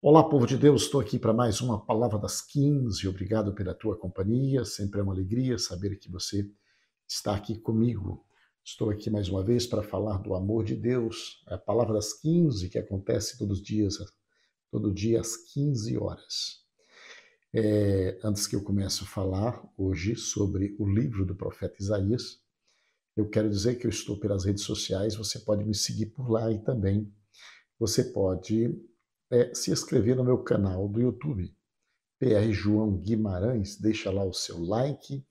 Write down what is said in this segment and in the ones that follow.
Olá, povo de Deus, estou aqui para mais uma Palavra das 15. Obrigado pela tua companhia, sempre é uma alegria saber que você está aqui comigo. Estou aqui mais uma vez para falar do amor de Deus, a Palavra das 15 que acontece todos os dias, todo dia às 15 horas. É, antes que eu comece a falar hoje sobre o livro do profeta Isaías, eu quero dizer que eu estou pelas redes sociais, você pode me seguir por lá e também você pode é, se inscrever no meu canal do YouTube, PR João Guimarães. Deixa lá o seu like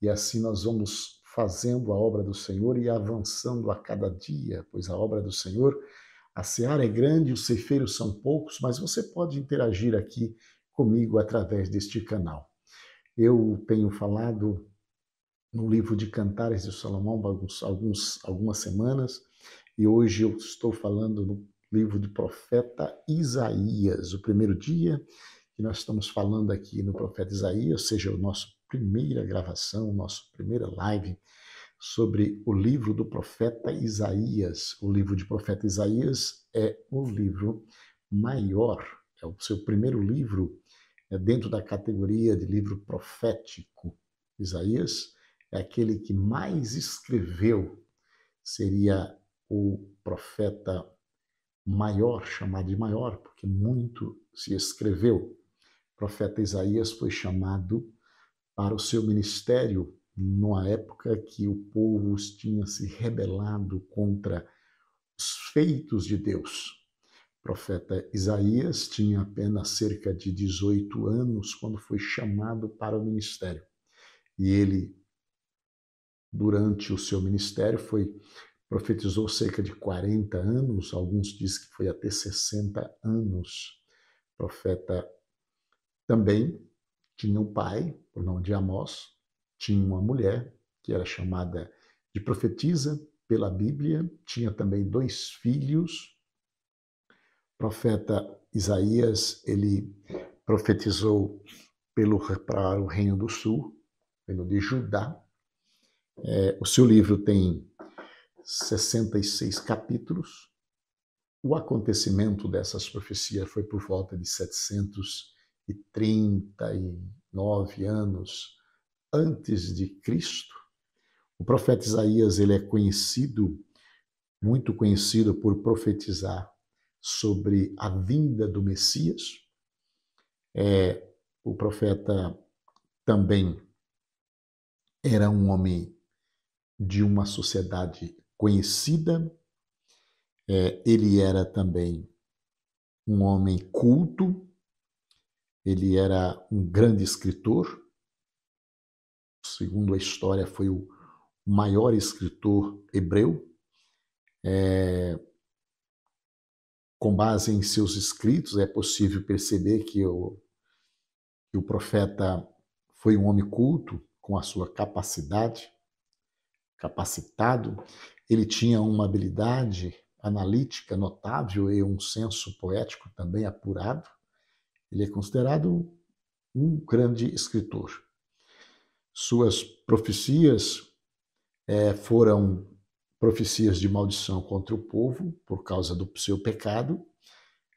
e assim nós vamos fazendo a obra do Senhor e avançando a cada dia, pois a obra do Senhor, a seara é grande, os ceifeiros são poucos, mas você pode interagir aqui comigo através deste canal. Eu tenho falado no livro de Cantares de Salomão alguns, alguns, algumas semanas e hoje eu estou falando no livro do profeta Isaías, o primeiro dia que nós estamos falando aqui no profeta Isaías, ou seja, a nossa primeira gravação, nossa primeira live sobre o livro do profeta Isaías. O livro de profeta Isaías é o livro maior, é o seu primeiro livro é dentro da categoria de livro profético. Isaías é aquele que mais escreveu, seria o profeta maior, chamado de maior, porque muito se escreveu. O profeta Isaías foi chamado para o seu ministério numa época que o povo tinha se rebelado contra os feitos de Deus profeta Isaías tinha apenas cerca de 18 anos quando foi chamado para o ministério. E ele, durante o seu ministério, foi profetizou cerca de 40 anos, alguns dizem que foi até 60 anos. O profeta também tinha um pai, por nome de Amós, tinha uma mulher, que era chamada de profetisa pela Bíblia, tinha também dois filhos, profeta Isaías, ele profetizou pelo, para o Reino do Sul, Reino de Judá. É, o seu livro tem 66 capítulos. O acontecimento dessas profecias foi por volta de 739 anos antes de Cristo. O profeta Isaías ele é conhecido, muito conhecido por profetizar sobre a vinda do Messias. É, o profeta também era um homem de uma sociedade conhecida, é, ele era também um homem culto, ele era um grande escritor, segundo a história, foi o maior escritor hebreu. É, com base em seus escritos, é possível perceber que o, que o profeta foi um homem culto com a sua capacidade, capacitado. Ele tinha uma habilidade analítica notável e um senso poético também apurado. Ele é considerado um grande escritor. Suas profecias é, foram profecias de maldição contra o povo por causa do seu pecado,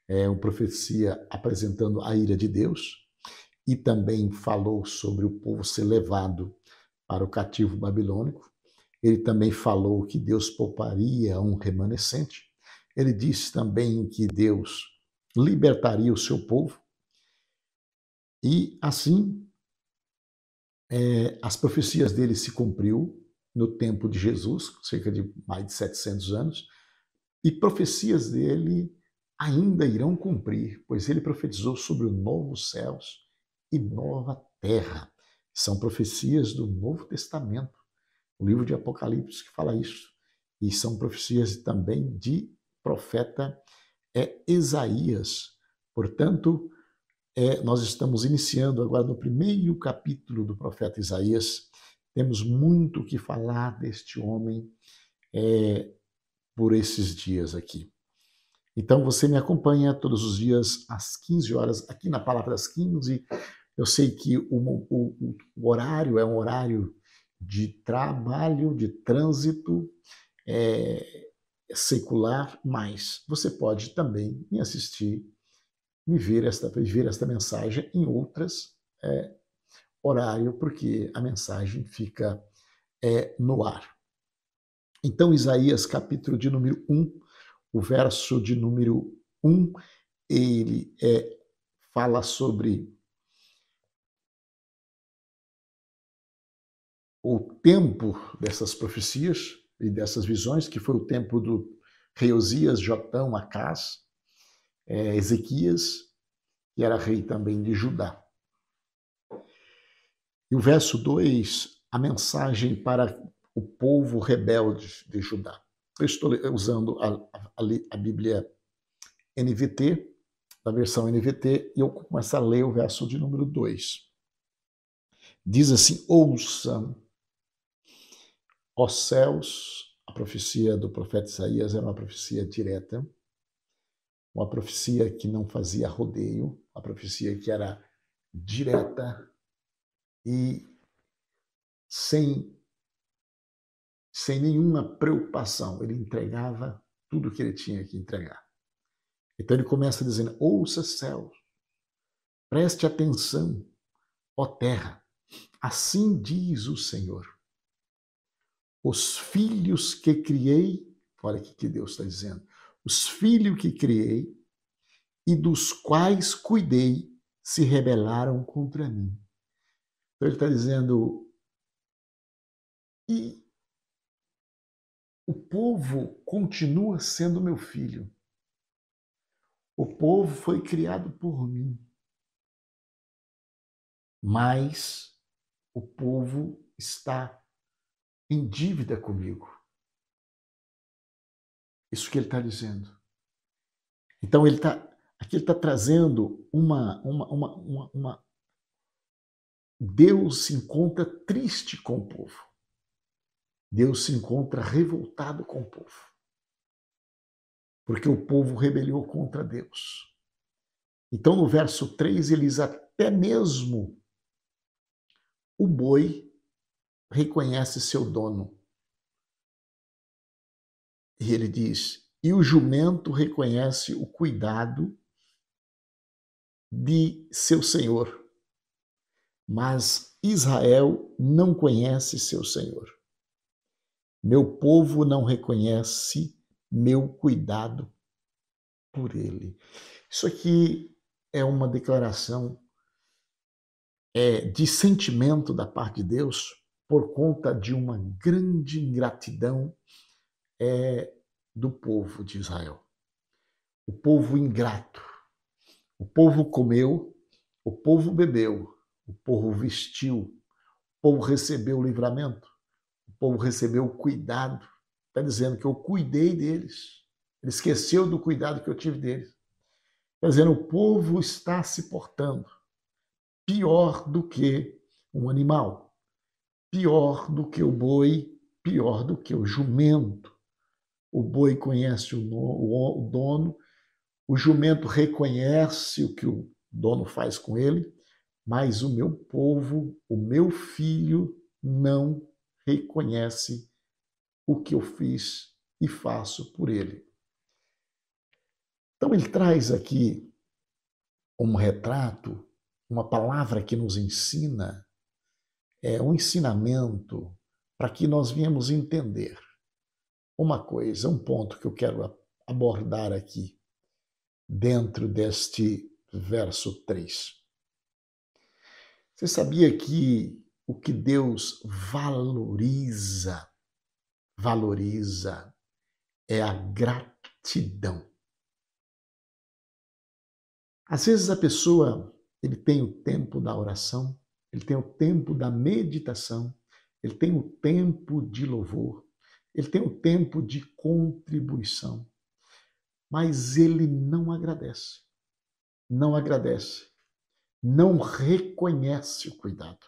é uma profecia apresentando a ira de Deus, e também falou sobre o povo ser levado para o cativo babilônico. Ele também falou que Deus pouparia um remanescente. Ele disse também que Deus libertaria o seu povo. E assim, é, as profecias dele se cumpriu, no tempo de Jesus, cerca de mais de 700 anos, e profecias dele ainda irão cumprir, pois ele profetizou sobre o novo céus e nova terra. São profecias do Novo Testamento, o livro de Apocalipse que fala isso. E são profecias também de profeta é Isaías. Portanto, é, nós estamos iniciando agora no primeiro capítulo do profeta Isaías temos muito o que falar deste homem é, por esses dias aqui. Então você me acompanha todos os dias às 15 horas, aqui na Palavra das 15. Eu sei que o, o, o horário é um horário de trabalho, de trânsito é, é, secular, mas você pode também me assistir, me ver esta, ver esta mensagem em outras é, horário, porque a mensagem fica é, no ar. Então, Isaías, capítulo de número 1, o verso de número 1, ele é, fala sobre o tempo dessas profecias e dessas visões, que foi o tempo do rei Osias, Jotão, Acás, é, Ezequias, que era rei também de Judá. E o verso 2, a mensagem para o povo rebelde de Judá. Eu estou usando a, a, a Bíblia NVT, da versão NVT, e eu começo a ler o verso de número 2. Diz assim: Ouçam, ó céus, a profecia do profeta Isaías era é uma profecia direta, uma profecia que não fazia rodeio, uma profecia que era direta e sem, sem nenhuma preocupação, ele entregava tudo o que ele tinha que entregar. Então ele começa dizendo: Ouça, céus, preste atenção, ó terra, assim diz o Senhor. Os filhos que criei, olha o que Deus está dizendo, os filhos que criei e dos quais cuidei se rebelaram contra mim. Então ele está dizendo: e o povo continua sendo meu filho. O povo foi criado por mim. Mas o povo está em dívida comigo. Isso que ele está dizendo. Então ele está aqui ele está trazendo uma, uma, uma, uma, Deus se encontra triste com o povo. Deus se encontra revoltado com o povo. Porque o povo rebelou contra Deus. Então, no verso 3, eles até mesmo o boi reconhece seu dono. E ele diz: e o jumento reconhece o cuidado de seu senhor mas Israel não conhece seu Senhor. Meu povo não reconhece meu cuidado por ele. Isso aqui é uma declaração é, de sentimento da parte de Deus por conta de uma grande ingratidão é, do povo de Israel. O povo ingrato. O povo comeu, o povo bebeu, o povo vestiu, o povo recebeu o livramento, o povo recebeu o cuidado. Está dizendo que eu cuidei deles. Ele esqueceu do cuidado que eu tive deles. Está dizendo, o povo está se portando pior do que um animal, pior do que o boi, pior do que o jumento. O boi conhece o dono, o jumento reconhece o que o dono faz com ele, mas o meu povo, o meu filho, não reconhece o que eu fiz e faço por ele. Então, ele traz aqui um retrato, uma palavra que nos ensina, é um ensinamento para que nós viemos entender uma coisa, um ponto que eu quero abordar aqui, dentro deste verso 3. Você sabia que o que Deus valoriza, valoriza é a gratidão. Às vezes a pessoa, ele tem o tempo da oração, ele tem o tempo da meditação, ele tem o tempo de louvor, ele tem o tempo de contribuição, mas ele não agradece. Não agradece não reconhece o cuidado.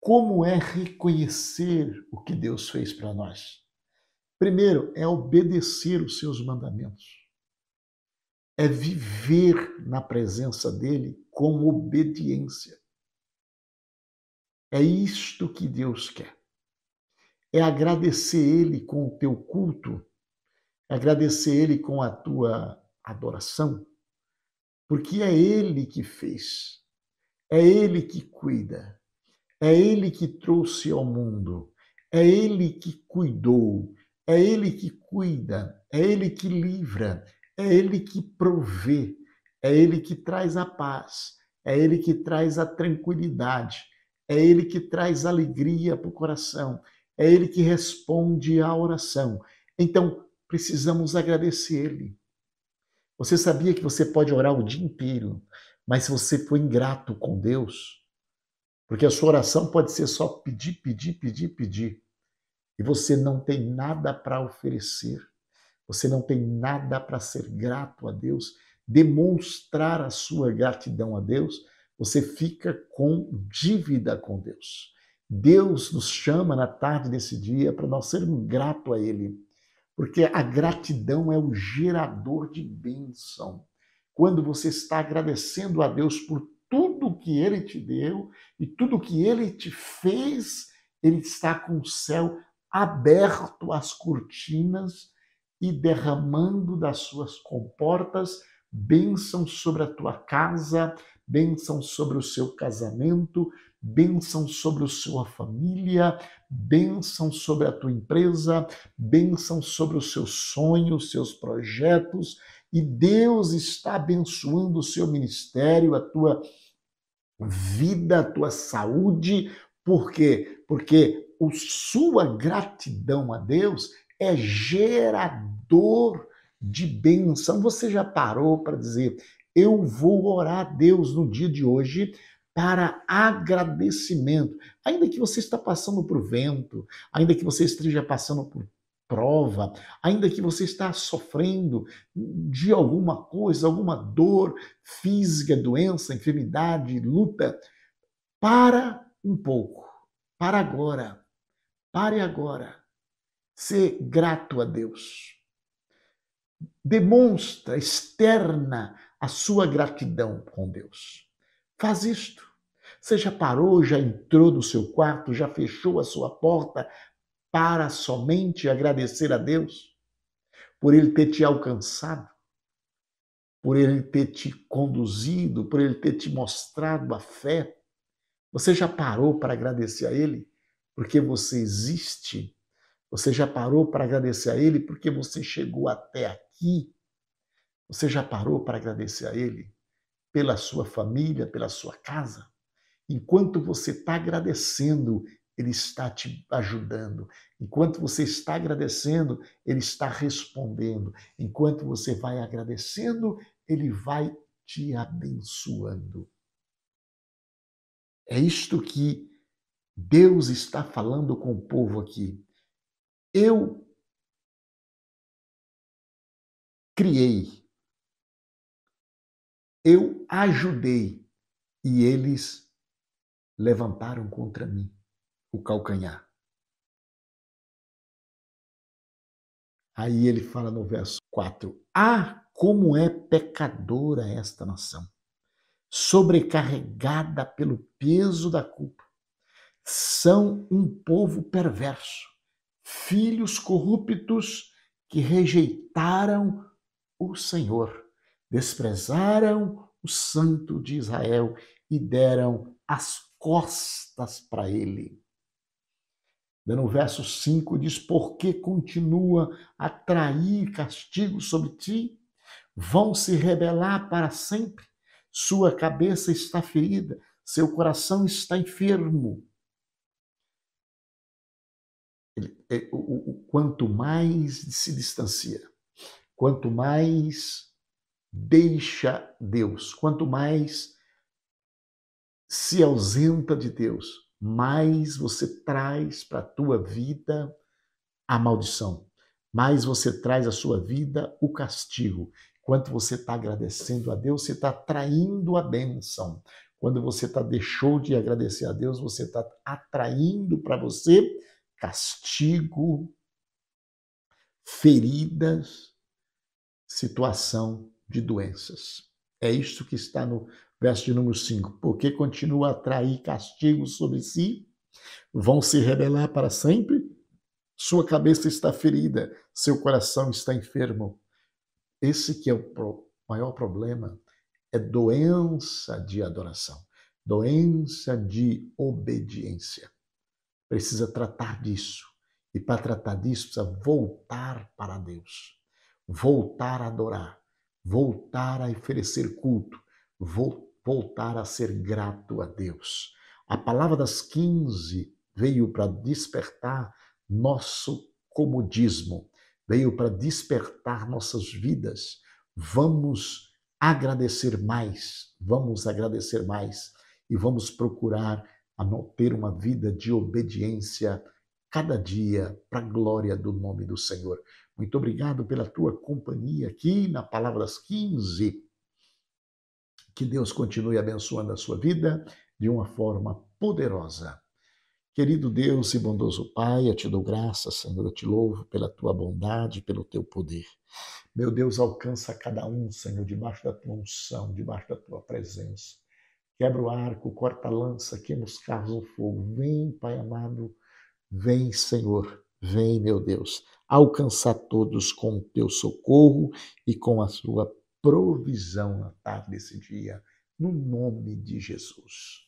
Como é reconhecer o que Deus fez para nós? Primeiro, é obedecer os seus mandamentos. É viver na presença dele com obediência. É isto que Deus quer. É agradecer ele com o teu culto, é agradecer ele com a tua adoração, porque é Ele que fez, é Ele que cuida, é Ele que trouxe ao mundo, é Ele que cuidou, é Ele que cuida, é Ele que livra, é Ele que provê, é Ele que traz a paz, é Ele que traz a tranquilidade, é Ele que traz alegria para o coração, é Ele que responde à oração. Então, precisamos agradecer Ele você sabia que você pode orar o dia inteiro, mas se você for ingrato com Deus, porque a sua oração pode ser só pedir, pedir, pedir, pedir, e você não tem nada para oferecer, você não tem nada para ser grato a Deus, demonstrar a sua gratidão a Deus, você fica com dívida com Deus. Deus nos chama na tarde desse dia para nós sermos gratos a Ele. Porque a gratidão é o gerador de bênção. Quando você está agradecendo a Deus por tudo que ele te deu e tudo que ele te fez, ele está com o céu aberto às cortinas e derramando das suas comportas bênção sobre a tua casa, bênção sobre o seu casamento, bênção sobre a sua família, bênção sobre a tua empresa, bênção sobre os seus sonhos, seus projetos, e Deus está abençoando o seu ministério, a tua vida, a tua saúde, por quê? Porque a sua gratidão a Deus é gerador de bênção. Você já parou para dizer, eu vou orar a Deus no dia de hoje para agradecimento. Ainda que você está passando por vento, ainda que você esteja passando por prova, ainda que você está sofrendo de alguma coisa, alguma dor física, doença, enfermidade, luta, para um pouco. Para agora. Pare agora. Ser grato a Deus. Demonstra, externa a sua gratidão com Deus. Faz isto. Você já parou, já entrou no seu quarto, já fechou a sua porta para somente agradecer a Deus por Ele ter te alcançado, por Ele ter te conduzido, por Ele ter te mostrado a fé? Você já parou para agradecer a Ele porque você existe? Você já parou para agradecer a Ele porque você chegou até aqui? Você já parou para agradecer a Ele? pela sua família, pela sua casa. Enquanto você está agradecendo, ele está te ajudando. Enquanto você está agradecendo, ele está respondendo. Enquanto você vai agradecendo, ele vai te abençoando. É isto que Deus está falando com o povo aqui. Eu criei eu ajudei e eles levantaram contra mim o calcanhar. Aí ele fala no verso 4: Ah, como é pecadora esta nação, sobrecarregada pelo peso da culpa. São um povo perverso, filhos corruptos que rejeitaram o Senhor desprezaram o santo de Israel e deram as costas para ele. No verso 5 diz: Porque continua a trair castigo sobre ti? Vão se rebelar para sempre? Sua cabeça está ferida, seu coração está enfermo. É, quanto mais se distancia, quanto mais deixa Deus. Quanto mais se ausenta de Deus, mais você traz para a tua vida a maldição, mais você traz à sua vida o castigo. Quanto você está agradecendo a Deus, você está atraindo a bênção. Quando você tá, deixou de agradecer a Deus, você está atraindo para você castigo, feridas, situação de doenças. É isso que está no verso de número 5. Porque continua a atrair castigos sobre si, vão se rebelar para sempre, sua cabeça está ferida, seu coração está enfermo. Esse que é o maior problema, é doença de adoração, doença de obediência. Precisa tratar disso. E para tratar disso, precisa voltar para Deus, voltar a adorar, voltar a oferecer culto, voltar a ser grato a Deus. A palavra das 15 veio para despertar nosso comodismo, veio para despertar nossas vidas. Vamos agradecer mais, vamos agradecer mais e vamos procurar a não ter uma vida de obediência cada dia para a glória do nome do Senhor. Muito obrigado pela tua companhia aqui na Palavras 15. Que Deus continue abençoando a sua vida de uma forma poderosa. Querido Deus e bondoso Pai, eu te dou graça, Senhor, eu te louvo pela tua bondade, pelo teu poder. Meu Deus, alcança cada um, Senhor, debaixo da tua unção, debaixo da tua presença. Quebra o arco, corta a lança, queima os carros no fogo. Vem, Pai amado, vem, Senhor. Vem, meu Deus, alcançar todos com o teu socorro e com a sua provisão na tarde desse dia, no nome de Jesus.